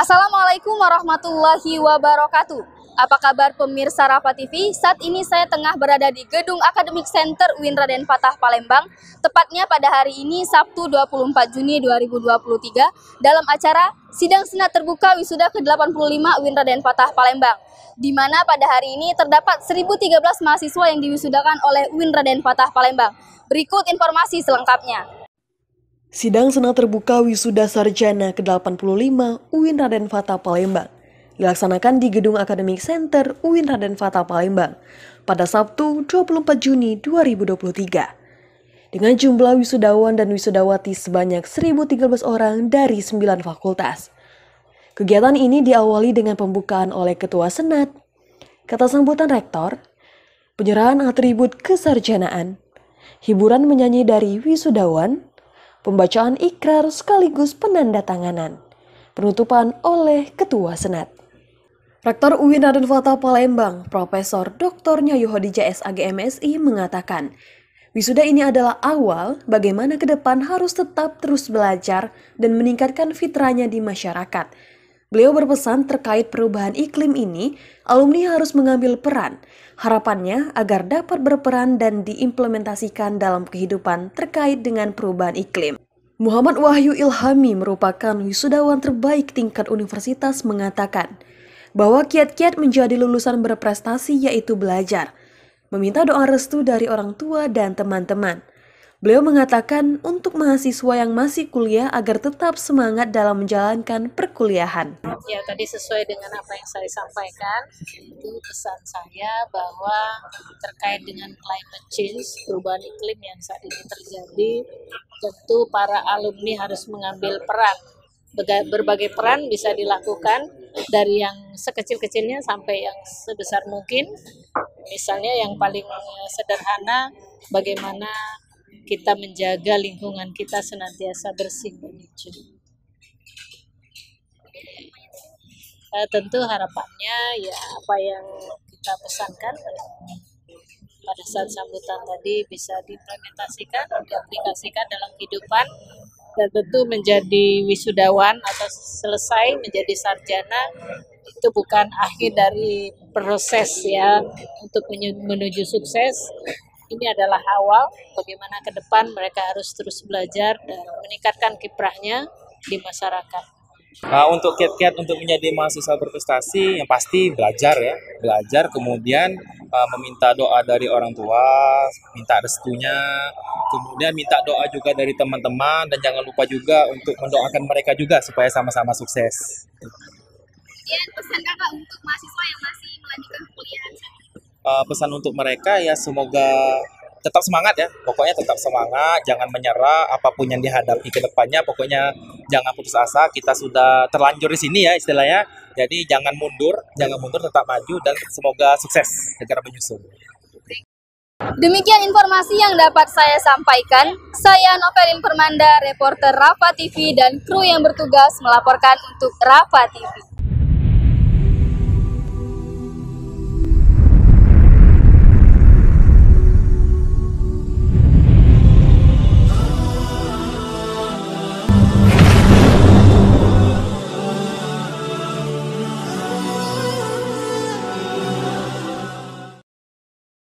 Assalamualaikum warahmatullahi wabarakatuh. Apa kabar pemirsa Rafa TV? Saat ini saya tengah berada di Gedung Akademik Center Win Raden Fatah Palembang, tepatnya pada hari ini Sabtu 24 Juni 2023 dalam acara Sidang Senat Terbuka Wisuda ke-85 Win Raden Fatah Palembang, di mana pada hari ini terdapat 1013 mahasiswa yang diwisudakan oleh Win Raden Fatah Palembang. Berikut informasi selengkapnya. Sidang Senat Terbuka Wisuda Sarjana ke-85 UIN Raden Fatah Palembang dilaksanakan di Gedung Akademik Center UIN Raden Fatah Palembang pada Sabtu 24 Juni 2023 dengan jumlah wisudawan dan wisudawati sebanyak 1.013 orang dari 9 fakultas. Kegiatan ini diawali dengan pembukaan oleh Ketua Senat, kata sambutan Rektor, penyerahan atribut kesarjanaan, hiburan menyanyi dari wisudawan, pembacaan ikrar sekaligus penandatanganan. Penutupan oleh Ketua Senat. Rektor UIN Raden Fata Palembang, Profesor Dr. Nyayu Hodija MSI mengatakan, Wisuda ini adalah awal bagaimana ke depan harus tetap terus belajar dan meningkatkan fitrahnya di masyarakat, Beliau berpesan terkait perubahan iklim ini, alumni harus mengambil peran. Harapannya agar dapat berperan dan diimplementasikan dalam kehidupan terkait dengan perubahan iklim. Muhammad Wahyu Ilhami merupakan wisudawan terbaik tingkat universitas mengatakan bahwa kiat-kiat menjadi lulusan berprestasi yaitu belajar, meminta doa restu dari orang tua dan teman-teman, Beliau mengatakan untuk mahasiswa yang masih kuliah agar tetap semangat dalam menjalankan perkuliahan. Ya, tadi sesuai dengan apa yang saya sampaikan, itu pesan saya bahwa terkait dengan climate change, perubahan iklim yang saat ini terjadi, tentu para alumni harus mengambil peran. Berbagai peran bisa dilakukan dari yang sekecil-kecilnya sampai yang sebesar mungkin. Misalnya yang paling sederhana bagaimana kita menjaga lingkungan kita senantiasa bersih dan hijau. Uh, eh, tentu harapannya ya apa yang kita pesankan pada saat sambutan tadi bisa diimplementasikan, diaplikasikan dalam kehidupan dan tentu menjadi wisudawan atau selesai menjadi sarjana itu bukan akhir dari proses ya untuk menuju sukses ini adalah awal bagaimana ke depan mereka harus terus belajar dan meningkatkan kiprahnya di masyarakat. Nah, untuk kiat-kiat untuk menjadi mahasiswa berprestasi yang pasti belajar ya, belajar kemudian uh, meminta doa dari orang tua, minta restunya, kemudian minta doa juga dari teman-teman dan jangan lupa juga untuk mendoakan mereka juga supaya sama-sama sukses. Kemudian pesan kakak untuk mahasiswa yang masih melanjutkan kuliah uh, pesan untuk mereka ya semoga tetap semangat ya pokoknya tetap semangat jangan menyerah apapun yang dihadapi ke depannya pokoknya jangan putus asa kita sudah terlanjur di sini ya istilahnya jadi jangan mundur jangan mundur tetap maju dan semoga sukses negara menyusul Demikian informasi yang dapat saya sampaikan. Saya Novelin Permanda, reporter Rafa TV dan kru yang bertugas melaporkan untuk Rafa TV.